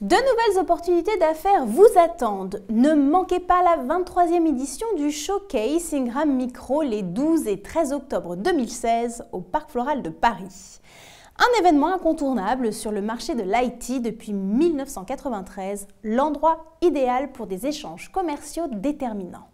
De nouvelles opportunités d'affaires vous attendent. Ne manquez pas la 23e édition du Showcase Ingram Micro les 12 et 13 octobre 2016 au Parc Floral de Paris. Un événement incontournable sur le marché de l'IT depuis 1993, l'endroit idéal pour des échanges commerciaux déterminants.